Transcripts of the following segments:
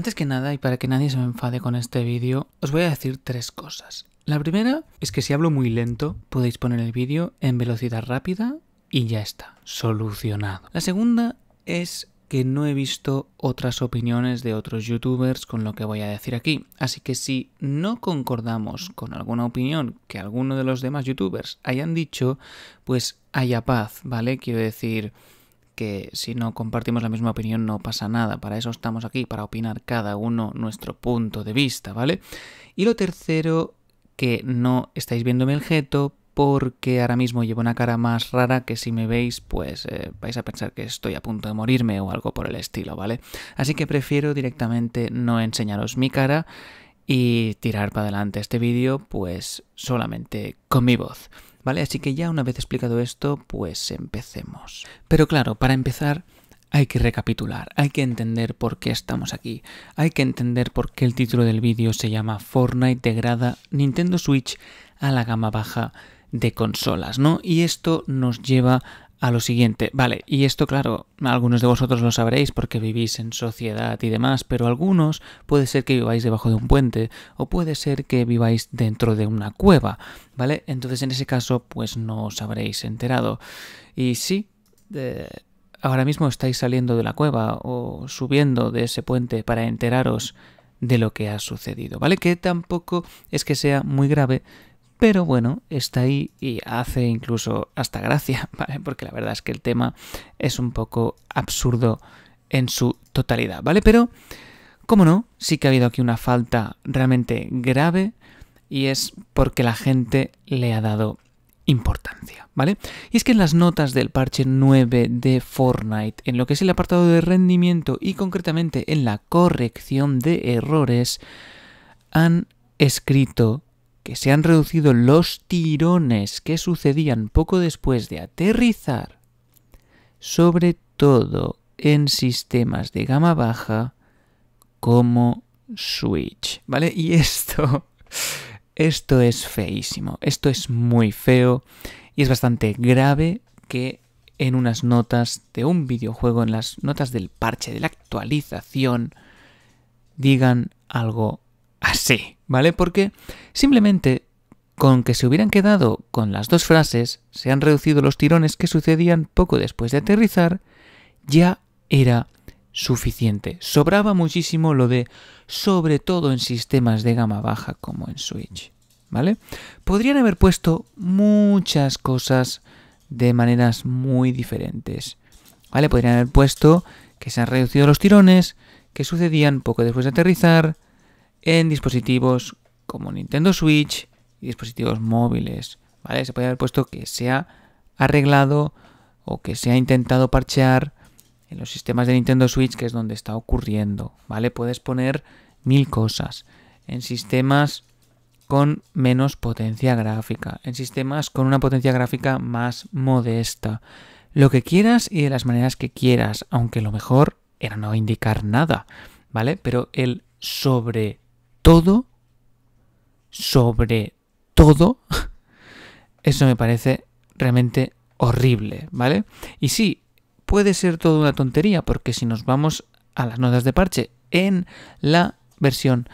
Antes que nada, y para que nadie se me enfade con este vídeo, os voy a decir tres cosas. La primera es que si hablo muy lento, podéis poner el vídeo en velocidad rápida y ya está, solucionado. La segunda es que no he visto otras opiniones de otros youtubers con lo que voy a decir aquí. Así que si no concordamos con alguna opinión que alguno de los demás youtubers hayan dicho, pues haya paz, ¿vale? Quiero decir, que si no compartimos la misma opinión no pasa nada, para eso estamos aquí, para opinar cada uno nuestro punto de vista, ¿vale? Y lo tercero, que no estáis viéndome el jeto porque ahora mismo llevo una cara más rara que si me veis pues eh, vais a pensar que estoy a punto de morirme o algo por el estilo, ¿vale? Así que prefiero directamente no enseñaros mi cara y tirar para adelante este vídeo pues solamente con mi voz. ¿Vale? Así que ya una vez explicado esto, pues empecemos. Pero claro, para empezar hay que recapitular, hay que entender por qué estamos aquí, hay que entender por qué el título del vídeo se llama Fortnite degrada Nintendo Switch a la gama baja de consolas, ¿no? Y esto nos lleva a lo siguiente. Vale, y esto claro, algunos de vosotros lo sabréis porque vivís en sociedad y demás, pero algunos puede ser que viváis debajo de un puente o puede ser que viváis dentro de una cueva, ¿vale? Entonces en ese caso pues no os habréis enterado. Y sí, eh, ahora mismo estáis saliendo de la cueva o subiendo de ese puente para enteraros de lo que ha sucedido, ¿vale? Que tampoco es que sea muy grave pero bueno, está ahí y hace incluso hasta gracia, ¿vale? Porque la verdad es que el tema es un poco absurdo en su totalidad, ¿vale? Pero, cómo no, sí que ha habido aquí una falta realmente grave y es porque la gente le ha dado importancia, ¿vale? Y es que en las notas del parche 9 de Fortnite, en lo que es el apartado de rendimiento y concretamente en la corrección de errores, han escrito que se han reducido los tirones que sucedían poco después de aterrizar, sobre todo en sistemas de gama baja como Switch, ¿vale? Y esto, esto es feísimo, esto es muy feo y es bastante grave que en unas notas de un videojuego, en las notas del parche, de la actualización, digan algo así. ¿vale? Porque simplemente con que se hubieran quedado con las dos frases, se han reducido los tirones que sucedían poco después de aterrizar, ya era suficiente. Sobraba muchísimo lo de sobre todo en sistemas de gama baja como en Switch, ¿vale? Podrían haber puesto muchas cosas de maneras muy diferentes. ¿Vale? Podrían haber puesto que se han reducido los tirones que sucedían poco después de aterrizar, en dispositivos como Nintendo Switch y dispositivos móviles. ¿vale? Se puede haber puesto que se ha arreglado o que se ha intentado parchear en los sistemas de Nintendo Switch, que es donde está ocurriendo. ¿vale? Puedes poner mil cosas. En sistemas con menos potencia gráfica, en sistemas con una potencia gráfica más modesta. Lo que quieras y de las maneras que quieras, aunque lo mejor era no indicar nada, ¿vale? Pero el sobre todo, sobre todo, eso me parece realmente horrible, ¿vale? Y sí, puede ser toda una tontería, porque si nos vamos a las notas de parche en la versión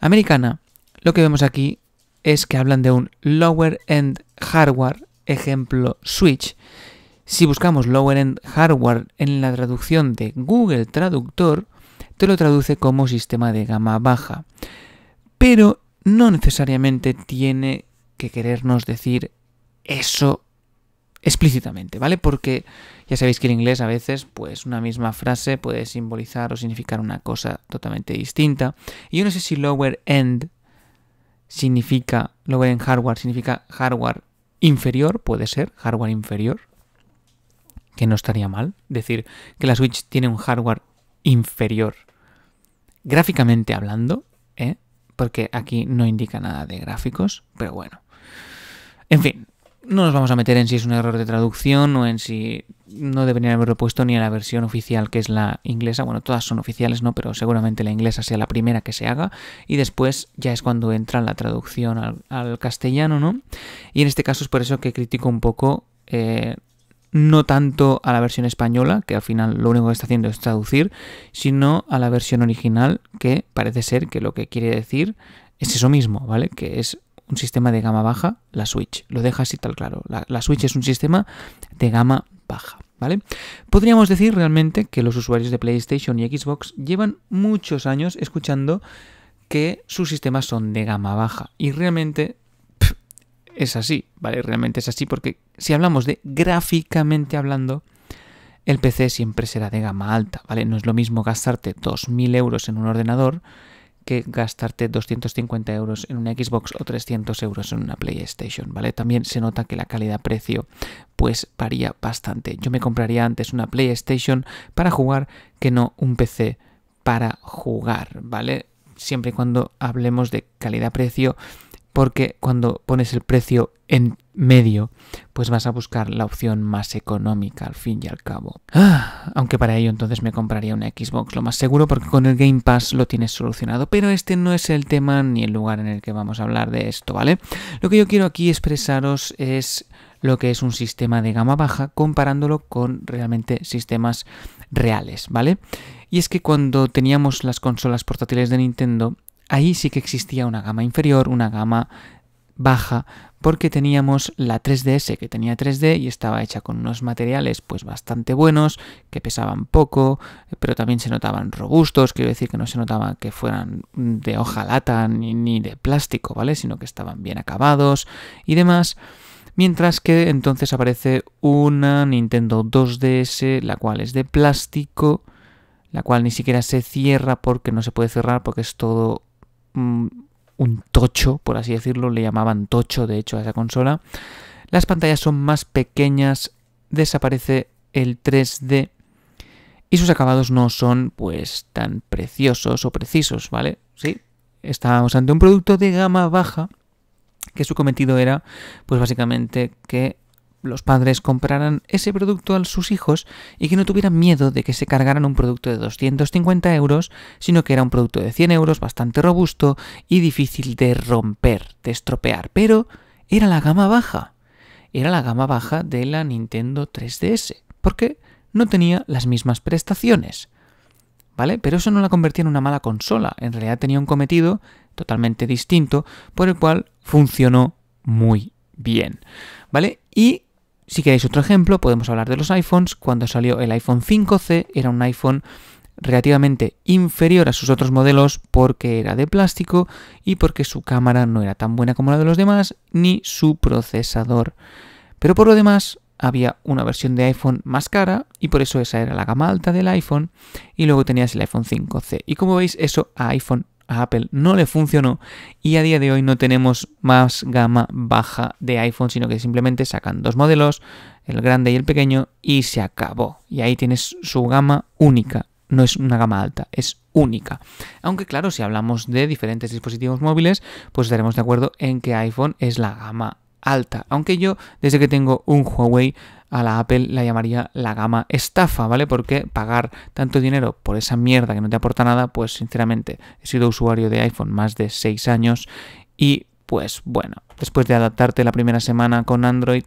americana, lo que vemos aquí es que hablan de un lower end hardware, ejemplo Switch. Si buscamos lower end hardware en la traducción de Google Traductor, te lo traduce como sistema de gama baja pero no necesariamente tiene que querernos decir eso explícitamente, ¿vale? Porque ya sabéis que en inglés a veces, pues una misma frase puede simbolizar o significar una cosa totalmente distinta. Y yo no sé si lower end significa, lower end hardware significa hardware inferior, puede ser, hardware inferior, que no estaría mal. Decir que la Switch tiene un hardware inferior, gráficamente hablando, ¿eh? porque aquí no indica nada de gráficos, pero bueno. En fin, no nos vamos a meter en si es un error de traducción o en si no deberían haberlo puesto ni a la versión oficial que es la inglesa. Bueno, todas son oficiales, ¿no? Pero seguramente la inglesa sea la primera que se haga. Y después ya es cuando entra la traducción al, castellano, ¿no? Y en este caso es por eso que critico un poco eh, no tanto a la versión española, que al final lo único que está haciendo es traducir, sino a la versión original, que parece ser que lo que quiere decir es eso mismo, ¿vale? Que es un sistema de gama baja, la Switch. Lo deja así tal claro. La, Switch es un sistema de gama baja, ¿vale? Podríamos decir realmente que los usuarios de PlayStation y Xbox llevan muchos años escuchando que sus sistemas son de gama baja. Y realmente es así, ¿vale? Realmente es así porque si hablamos de gráficamente hablando, el PC siempre será de gama alta, ¿vale? No es lo mismo gastarte 2.000 euros en un ordenador que gastarte 250 euros en una Xbox o 300 euros en una PlayStation, ¿vale? También se nota que la calidad-precio pues varía bastante. Yo me compraría antes una PlayStation para jugar que no un PC para jugar, ¿vale? Siempre y cuando hablemos de calidad-precio, porque cuando pones el precio en medio, pues vas a buscar la opción más económica al fin y al cabo. Ah, aunque para ello entonces me compraría una Xbox, lo más seguro, porque con el Game Pass lo tienes solucionado. Pero este no es el tema ni el lugar en el que vamos a hablar de esto, ¿vale? Lo que yo quiero aquí expresaros es lo que es un sistema de gama baja comparándolo con realmente sistemas reales, ¿vale? Y es que cuando teníamos las consolas portátiles de Nintendo, ahí sí que existía una gama inferior, una gama baja, porque teníamos la 3DS que tenía 3D y estaba hecha con unos materiales pues bastante buenos, que pesaban poco, pero también se notaban robustos, quiero decir que no se notaba que fueran de hoja lata ni, de plástico, ¿vale? Sino que estaban bien acabados y demás. Mientras que entonces aparece una Nintendo 2DS, la cual es de plástico, la cual ni siquiera se cierra porque no se puede cerrar porque es todo un tocho, por así decirlo, le llamaban tocho de hecho a esa consola. Las pantallas son más pequeñas, desaparece el 3D y sus acabados no son pues tan preciosos o precisos, ¿vale? Sí, estábamos ante un producto de gama baja que su cometido era pues básicamente que los padres compraran ese producto a sus hijos y que no tuvieran miedo de que se cargaran un producto de 250 euros, sino que era un producto de 100 euros bastante robusto y difícil de romper, de estropear. Pero era la gama baja. Era la gama baja de la Nintendo 3DS, porque no tenía las mismas prestaciones. ¿Vale? Pero eso no la convertía en una mala consola. En realidad tenía un cometido totalmente distinto, por el cual funcionó muy bien. ¿Vale? Y si queréis otro ejemplo, podemos hablar de los iPhones. Cuando salió el iPhone 5C era un iPhone relativamente inferior a sus otros modelos porque era de plástico y porque su cámara no era tan buena como la de los demás ni su procesador. Pero por lo demás había una versión de iPhone más cara y por eso esa era la gama alta del iPhone y luego tenías el iPhone 5C. Y como veis eso a iPhone a Apple no le funcionó y a día de hoy no tenemos más gama baja de iPhone, sino que simplemente sacan dos modelos, el grande y el pequeño, y se acabó. Y ahí tienes su gama única, no es una gama alta, es única. Aunque claro, si hablamos de diferentes dispositivos móviles, pues estaremos de acuerdo en que iPhone es la gama alta. Aunque yo, desde que tengo un Huawei, a la Apple la llamaría la gama estafa, ¿vale? Porque pagar tanto dinero por esa mierda que no te aporta nada, pues sinceramente he sido usuario de iPhone más de 6 años y pues bueno, después de adaptarte la primera semana con Android,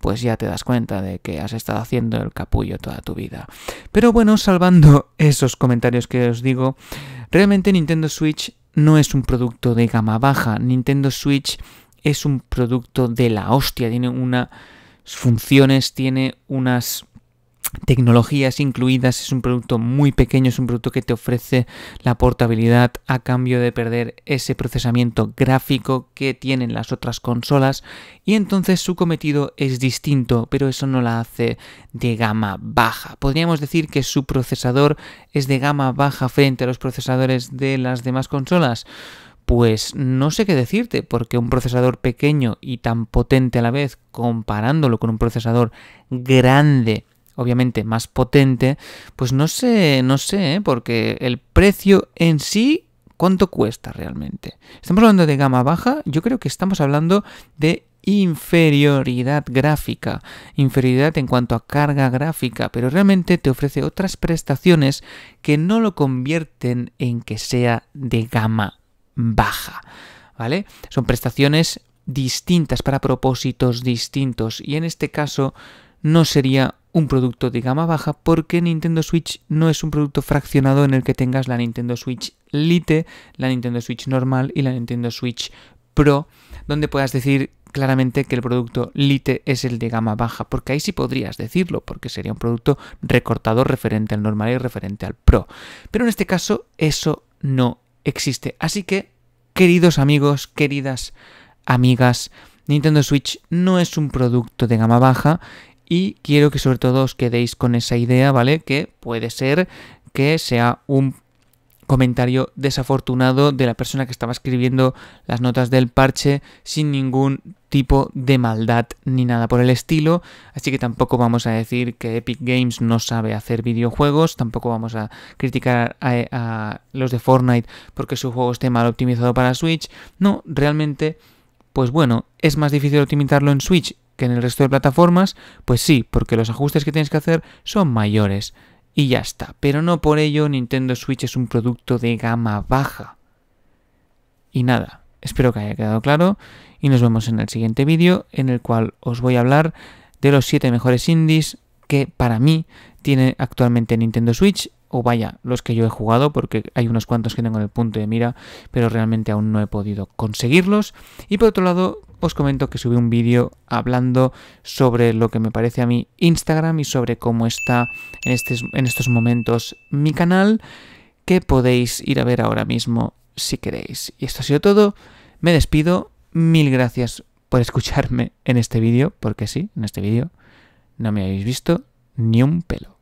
pues ya te das cuenta de que has estado haciendo el capullo toda tu vida. Pero bueno, salvando esos comentarios que os digo, realmente Nintendo Switch no es un producto de gama baja. Nintendo Switch es un producto de la hostia, tiene una funciones, tiene unas tecnologías incluidas, es un producto muy pequeño, es un producto que te ofrece la portabilidad a cambio de perder ese procesamiento gráfico que tienen las otras consolas y entonces su cometido es distinto, pero eso no la hace de gama baja. Podríamos decir que su procesador es de gama baja frente a los procesadores de las demás consolas. Pues no sé qué decirte, porque un procesador pequeño y tan potente a la vez, comparándolo con un procesador grande, obviamente más potente, pues no sé, no sé, ¿eh? porque el precio en sí, ¿cuánto cuesta realmente? Estamos hablando de gama baja, yo creo que estamos hablando de inferioridad gráfica, inferioridad en cuanto a carga gráfica, pero realmente te ofrece otras prestaciones que no lo convierten en que sea de gama baja. ¿Vale? Son prestaciones distintas para propósitos distintos y en este caso no sería un producto de gama baja porque Nintendo Switch no es un producto fraccionado en el que tengas la Nintendo Switch Lite, la Nintendo Switch normal y la Nintendo Switch Pro, donde puedas decir claramente que el producto Lite es el de gama baja, porque ahí sí podrías decirlo, porque sería un producto recortado referente al normal y referente al Pro. Pero en este caso eso no existe. Así que, queridos amigos, queridas amigas, Nintendo Switch no es un producto de gama baja y quiero que sobre todo os quedéis con esa idea, ¿vale? Que puede ser que sea un comentario desafortunado de la persona que estaba escribiendo las notas del parche sin ningún tipo de maldad ni nada por el estilo, así que tampoco vamos a decir que Epic Games no sabe hacer videojuegos, tampoco vamos a criticar a, los de Fortnite porque su juego esté mal optimizado para Switch, no, realmente, pues bueno, es más difícil optimizarlo en Switch que en el resto de plataformas, pues sí, porque los ajustes que tienes que hacer son mayores y ya está. Pero no por ello Nintendo Switch es un producto de gama baja. Y nada, espero que haya quedado claro y nos vemos en el siguiente vídeo en el cual os voy a hablar de los 7 mejores indies que para mí tiene actualmente Nintendo Switch o vaya, los que yo he jugado, porque hay unos cuantos que tengo en el punto de mira, pero realmente aún no he podido conseguirlos. Y por otro lado, os comento que subí un vídeo hablando sobre lo que me parece a mí Instagram y sobre cómo está en, en estos momentos mi canal, que podéis ir a ver ahora mismo si queréis. Y esto ha sido todo, me despido, mil gracias por escucharme en este vídeo, porque sí, en este vídeo no me habéis visto ni un pelo.